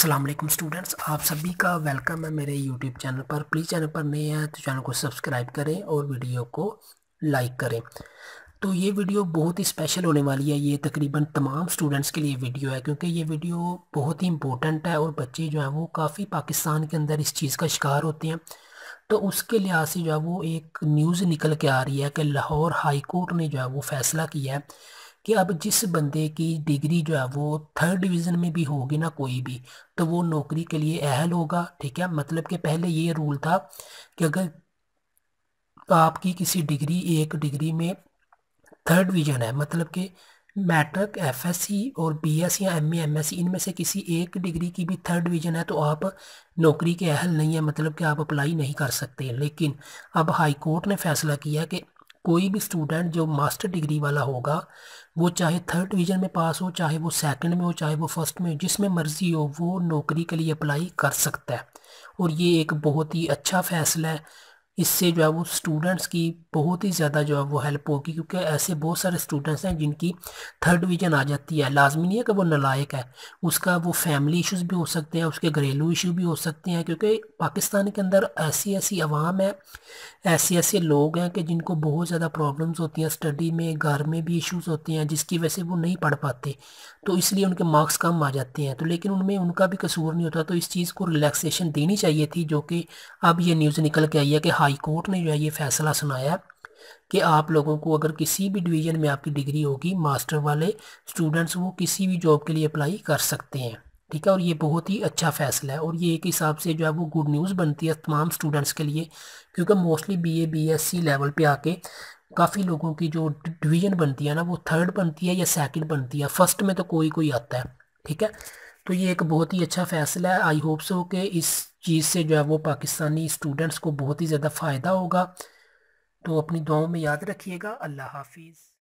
Aslam students आप सभी का वेलकम है मेरे यूट्यूब चैनल पर प्लीज़ चैनल पर नए हैं तो चैनल को सब्सक्राइब करें और वीडियो को लाइक करें तो ये वीडियो बहुत ही स्पेशल होने वाली है ये तकरीबन तमाम स्टूडेंट्स के लिए वीडियो है क्योंकि ये वीडियो बहुत ही इंपॉर्टेंट है और बच्चे जो हैं वो काफ़ी पाकिस्तान के अंदर इस चीज़ का शिकार होते हैं तो उसके लिहाज से जो है वो एक न्यूज़ निकल के आ रही है कि लाहौर हाई कोर्ट ने जो है वो फैसला किया है कि अब जिस बंदे की डिग्री जो है वो थर्ड डिवीज़न में भी होगी ना कोई भी तो वो नौकरी के लिए अहल होगा ठीक है मतलब कि पहले ये रूल था कि अगर आपकी किसी डिग्री एक डिग्री में थर्ड डिवीज़न है मतलब कि मैट्रिक एफएससी और एस या एमए एमएससी इनमें से किसी एक डिग्री की भी थर्ड डिवीज़न है तो आप नौकरी के अहल नहीं है मतलब कि आप अप्लाई नहीं कर सकते लेकिन अब हाई कोर्ट ने फैसला किया कि कोई भी स्टूडेंट जो मास्टर डिग्री वाला होगा वो चाहे थर्ड डिवीज़न में पास हो चाहे वो सेकंड में हो चाहे वो फर्स्ट में हो जिसमें मर्ज़ी हो वो नौकरी के लिए अप्लाई कर सकता है और ये एक बहुत ही अच्छा फ़ैसला है इससे जो है वो स्टूडेंट्स की बहुत ही ज़्यादा जो है वो हेल्प होगी क्योंकि ऐसे बहुत सारे स्टूडेंट्स हैं जिनकी थर्ड डिवीज़न आ जाती है लाजमी नहीं है कि वो नलायक है उसका वो फैमिली इश्यूज भी हो सकते हैं उसके घरेलू इशू भी हो सकते हैं क्योंकि पाकिस्तान के अंदर ऐसी ऐसी आवाम है ऐसे ऐसे लोग हैं कि जिनको बहुत ज़्यादा प्रॉब्लम्स होती हैं स्टडी में घर में भी इशूज़ होते हैं जिसकी वजह से वो नहीं पढ़ पाते तो इसलिए उनके मार्क्स कम आ जाते हैं तो लेकिन उनमें उनका भी कसूर नहीं होता तो इस चीज़ को रिलैक्सेशन देनी चाहिए थी जो कि अब ये न्यूज़ निकल के आई है कि हाई हाई कोर्ट ने जो है ये फैसला सुनाया कि आप लोगों को अगर किसी भी डिवीज़न में आपकी डिग्री होगी मास्टर वाले स्टूडेंट्स वो किसी भी जॉब के लिए अप्लाई कर सकते हैं ठीक है और ये बहुत ही अच्छा फैसला है और ये एक हिसाब से जो है वो गुड न्यूज़ बनती है तमाम स्टूडेंट्स के लिए क्योंकि मोस्टली बीए बीएससी लेवल पे आके काफ़ी लोगों की जो डिवीज़न बनती है ना वो थर्ड बनती है या सेकेंड बनती है फर्स्ट में तो कोई कोई आता है ठीक है तो ये एक बहुत ही अच्छा फ़ैसला है आई होप सो कि इस चीज़ से जो है वो पाकिस्तानी स्टूडेंट्स को बहुत ही ज़्यादा फ़ायदा होगा तो अपनी दुआओं में याद रखिएगा अल्लाह हाफिज़